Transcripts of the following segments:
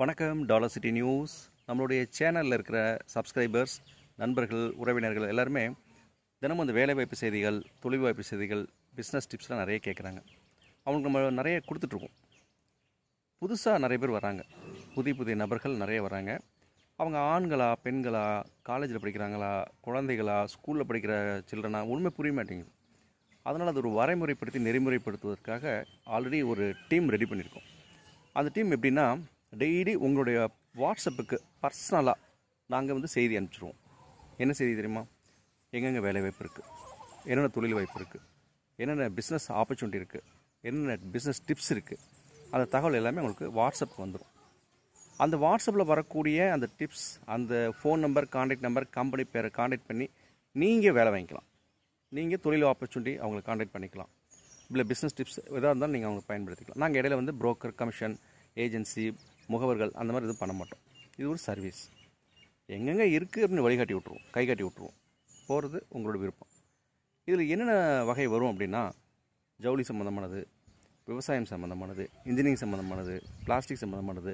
வணக்கம் dollar city news நம்மளுடைய சேனலில் இருக்கிற சப்ஸ்கிரைபர்ஸ் நண்பர்கள் உறவினர்கள் எல்லாருமே தினமும் அந்த வேலைவாய்ப்பு செய்திகள் தொழில் வாய்ப்பு செய்திகள் பிஸ்னஸ் டிப்ஸ்லாம் நிறைய கேட்குறாங்க அவங்களுக்கு நம்ம நிறைய கொடுத்துட்ருக்கோம் புதுசாக நிறைய பேர் வராங்க புதிய புதிய நபர்கள் நிறைய வராங்க அவங்க ஆண்களா பெண்களா காலேஜில் படிக்கிறாங்களா குழந்தைகளா ஸ்கூலில் படிக்கிற சில்ட்ரனா ஒன்றுமே புரிய மாட்டேங்குது அதனால் அது ஒரு வரைமுறைப்படுத்தி நெறிமுறைப்படுத்துவதற்காக ஆல்ரெடி ஒரு டீம் ரெடி பண்ணியிருக்கோம் அந்த டீம் எப்படின்னா டெய்லி உங்களுடைய வாட்ஸ்அப்புக்கு பர்சனலாக நாங்கள் வந்து செய்தி அனுப்பிச்சிடுவோம் என்ன செய்தி தெரியுமா எங்கெங்கே வேலை வாய்ப்பு இருக்குது என்னென்ன தொழில் வாய்ப்பு இருக்குது என்னென்ன பிஸ்னஸ் ஆப்பர்ச்சுனிட்டி இருக்குது என்னென்ன பிஸ்னஸ் டிப்ஸ் இருக்குது அந்த தகவல் எல்லாமே உங்களுக்கு வாட்ஸ்அப் வந்துடும் அந்த வாட்ஸ்அப்பில் வரக்கூடிய அந்த டிப்ஸ் அந்த phone number contact number company பேரை காண்டாக்ட் பண்ணி நீங்கள் வேலை வாங்கிக்கலாம் நீங்கள் தொழில் ஆப்பர்ச்சுனிட்டி அவங்களை காண்டாக்ட் பண்ணிக்கலாம் இல்லை பிஸ்னஸ் டிப்ஸ் எதாக இருந்தாலும் நீங்கள் அவங்களை பயன்படுத்திக்கலாம் நாங்கள் இடையில வந்து புரோக்கர் கமிஷன் ஏஜென்சி முகவர்கள் அந்த மாதிரி எதுவும் பண்ண மாட்டோம் இது ஒரு சர்வீஸ் எங்கெங்கே இருக்குது அப்படின்னு வழிகாட்டி விட்ருவோம் கை காட்டி விட்ருவோம் போகிறது உங்களோட விருப்பம் இதில் என்னென்ன வகை வரும் அப்படின்னா ஜவுளி சம்மந்தமானது விவசாயம் சம்மந்தமானது இன்ஜினியரிங் சம்மந்தமானது பிளாஸ்டிக் சம்மந்தமானது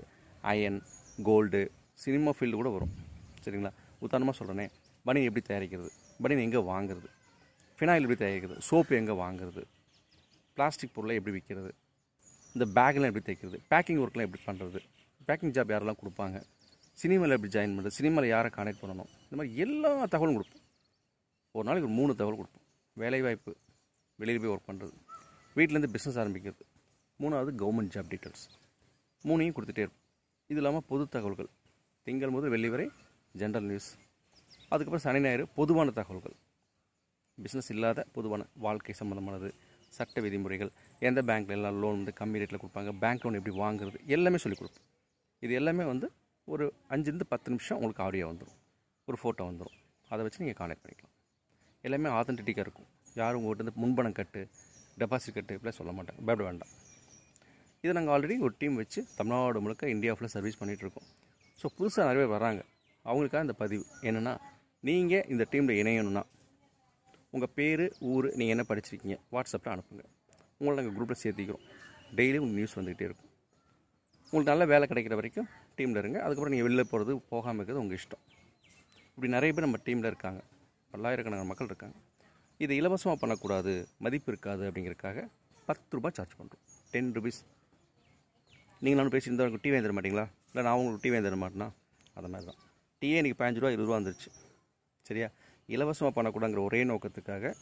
அயன் கோல்டு சினிமா ஃபீல்டு கூட வரும் சரிங்களா உதாரணமாக சொல்கிறேனே பனியன் எப்படி தயாரிக்கிறது பனியன் எங்கே வாங்குறது ஃபினாயில் எப்படி தயாரிக்கிறது சோப்பு எங்கே வாங்குறது பிளாஸ்டிக் பொருளை எப்படி விற்கிறது இந்த பேக்கெலாம் எப்படி தைக்கிறது பேக்கிங் ஒர்க்லாம் எப்படி பண்ணுறது பேக்கிங் ஜாப் யாரெல்லாம் கொடுப்பாங்க சினிமாவில் எப்படி ஜாயின் பண்ணுறது சினிமாவில் யாரை கான்டாக்ட் பண்ணணும் இந்த மாதிரி எல்லா தகவலும் கொடுப்போம் ஒரு நாளைக்கு ஒரு மூணு தகவல் கொடுப்போம் வேலைவாய்ப்பு வெளியில் போய் ஒர்க் பண்ணுறது வீட்டிலேருந்து பிஸ்னஸ் ஆரம்பிக்கிறது மூணாவது கவர்மெண்ட் ஜாப் டீட்டெயில்ஸ் மூணையும் கொடுத்துட்டே இருப்போம் இது இல்லாமல் பொது தகவல்கள் திங்கள் முதல் வெள்ளி வரை ஜென்ரல் நியூஸ் அதுக்கப்புறம் சனி ஞாயிறு பொதுவான தகவல்கள் பிஸ்னஸ் இல்லாத பொதுவான வாழ்க்கை சம்மந்தமானது சட்ட விதிமுறைகள் எந்த பேங்க்கில் எல்லாம் லோன் வந்து கம்மி ரேட்டில் கொடுப்பாங்க பேங்க் லோன் எப்படி வாங்குறது எல்லாமே சொல்லிக் கொடுப்போம் இது எல்லாமே வந்து ஒரு அஞ்சுலேருந்து பத்து நிமிஷம் உங்களுக்கு ஆடியோ வந்துடும் ஒரு ஃபோட்டோ வந்துடும் அதை வச்சு நீங்கள் கானெக்ட் பண்ணிக்கலாம் எல்லாமே ஆத்தென்டிட்டிக்காக இருக்கும் யாரும் உங்கள்கிட்ட வந்து முன்பணம் கட்டு டெபாசிட் கட்டு இப்படிலாம் சொல்ல மாட்டாங்க பயப்பட வேண்டாம் இதை நாங்கள் ஆல்ரெடி ஒரு டீம் வச்சு தமிழ்நாடு முழுக்க இந்தியா ஃபுல்லாக சர்வீஸ் பண்ணிகிட்ருக்கோம் ஸோ புதுசாக நிறைய பேர் வராங்க அவங்களுக்காக இந்த பதிவு என்னென்னா நீங்கள் இந்த டீமில் இணையணும்னா உங்கள் பேர் ஊர் நீங்கள் என்ன படிச்சிருக்கீங்க வாட்ஸ்அப்பில் அனுப்புங்க உங்களை நாங்கள் குரூப்பில் சேர்த்திக்கிறோம் டெய்லி உங்கள் நியூஸ் வந்துக்கிட்டே இருக்கும் உங்களுக்கு நல்ல வேலை கிடைக்கிற வரைக்கும் டீமில் இருங்க அதுக்கப்புறம் நீங்கள் வெளியில் போகிறது போகாமல் இருக்கிறது உங்கள் இஷ்டம் இப்படி நிறைய பேர் நம்ம டீமில் இருக்காங்க பல்லாயிரக்கணக்கான மக்கள் இருக்காங்க இது இலவசமாக பண்ணக்கூடாது மதிப்பு இருக்காது அப்படிங்கிறதுக்காக பத்து ரூபா சார்ஜ் பண்ணுறோம் டென் ருபீஸ் நீங்கள் நானும் பேசியிருந்தா டீ வாங்கி தர மாட்டிங்களா இல்லை நான் உங்களுக்கு டீ வாங்கி தர மாட்டேன்னா அது மாதிரி தான் டீயே இன்றைக்கி பதினஞ்சு ரூபா இருபது ரூபா வந்துருச்சு சரியா இலவசமாக பண்ணக்கூடாங்கிற ஒரே நோக்கத்துக்காக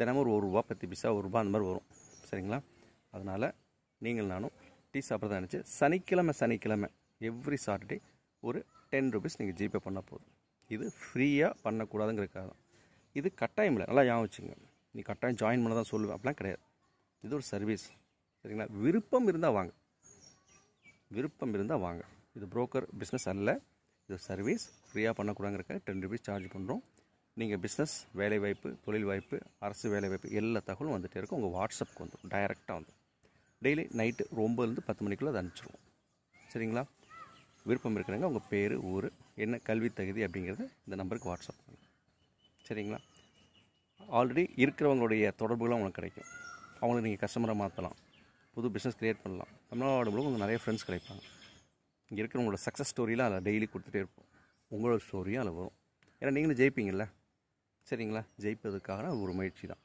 தினமும் ஒரு ஒரு ரூபா பத்து பைசா ஒரு ரூபா அந்த மாதிரி வரும் சரிங்களா அதனால் நீங்கள் நானும் டீ சாப்பிட்றதா இருந்துச்சு சனிக்கிழமை சனிக்கிழமை எவ்ரி சாட்டர்டே ஒரு டென் ருபீஸ் நீங்கள் ஜிபே பண்ணால் போதும் இது ஃப்ரீயாக பண்ணக்கூடாதுங்கிறதுக்காக தான் இது கட்டாயம் இல்லை நல்லா ஞாபகம் வச்சுங்க நீ கட்டாயம் ஜாயின் பண்ண தான் சொல்லுவேன் அப்படிலாம் கிடையாது இது ஒரு சர்வீஸ் சரிங்களா விருப்பம் இருந்தால் வாங்க விருப்பம் இருந்தால் வாங்க இது புரோக்கர் பிஸ்னஸ் அல்ல இது சர்வீஸ் ஃப்ரீயாக பண்ணக்கூடாங்கிறக்க டென் ருபீஸ் சார்ஜ் பண்ணுறோம் நீங்கள் பிஸ்னஸ் வேலை வாய்ப்பு தொழில் வாய்ப்பு அரசு வேலை வாய்ப்பு எல்லா தகவலும் வந்துகிட்டே இருக்கும் உங்கள் வாட்ஸ்அப்புக்கு வந்துடும் டைரெக்டாக வந்துடும் டெய்லி நைட்டு ஒம்பதுலேருந்து பத்து மணிக்குள்ளே அதை அனுப்பிச்சிருவோம் சரிங்களா விருப்பம் இருக்கிறவங்க உங்கள் பேர் ஊர் என்ன கல்வி தகுதி அப்படிங்கிறத இந்த நம்பருக்கு வாட்ஸ்அப் பண்ணுங்கள் சரிங்களா ஆல்ரெடி இருக்கிறவங்களுடைய தொடர்புகளும் அவங்களுக்கு கிடைக்கும் அவங்களுக்கு நீங்கள் கஸ்டமரை மாற்றலாம் புது பிஸ்னஸ் க்ரியேட் பண்ணலாம் தமிழ்நாடு மூலம் உங்களுக்கு நிறைய ஃப்ரெண்ட்ஸ் கிடைப்பாங்க இங்கே இருக்கிறவங்களோட சக்ஸஸ் ஸ்டோரியெலாம் அதில் டெய்லி கொடுத்துட்டே இருப்போம் உங்களோட ஸ்டோரியும் அதில் வரும் ஏன்னா நீங்களும் ஜெயிப்பீங்கள்ல சரிங்களா ஜெயிப்பதுக்காக ஒரு முயற்சி தான்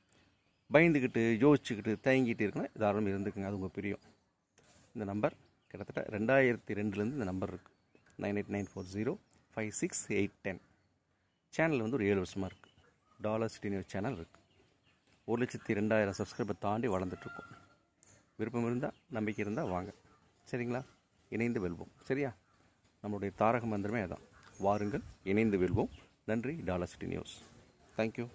பயந்துக்கிட்டு யோசிச்சுக்கிட்டு தயங்கிட்டு இருக்குன்னா தாராளம் இருந்துக்குங்க அது உங்கள் பிரியம் இந்த நம்பர் கிட்டத்தட்ட ரெண்டாயிரத்தி ரெண்டுலேருந்து இந்த நம்பர் இருக்குது nine eight nine four zero five six eight ten channel வந்து ஒரு ஏழு வருஷமாக இருக்குது டாலர் சிட்டி நியூஸ் சேனல் இருக்குது ஒரு லட்சத்தி ரெண்டாயிரம் சப்ஸ்கிரைபர் தாண்டி வளர்ந்துட்டுருக்கோம் விருப்பம் இருந்தால் நம்பிக்கை இருந்தால் வாங்க சரிங்களா இணைந்து வெல்வோம் சரியா நம்மளுடைய தாரக மந்திரமே அதான் வாருங்கள் இணைந்து வெல்வோம் நன்றி டாலர் சிட்டி நியூஸ் தேங்க்யூ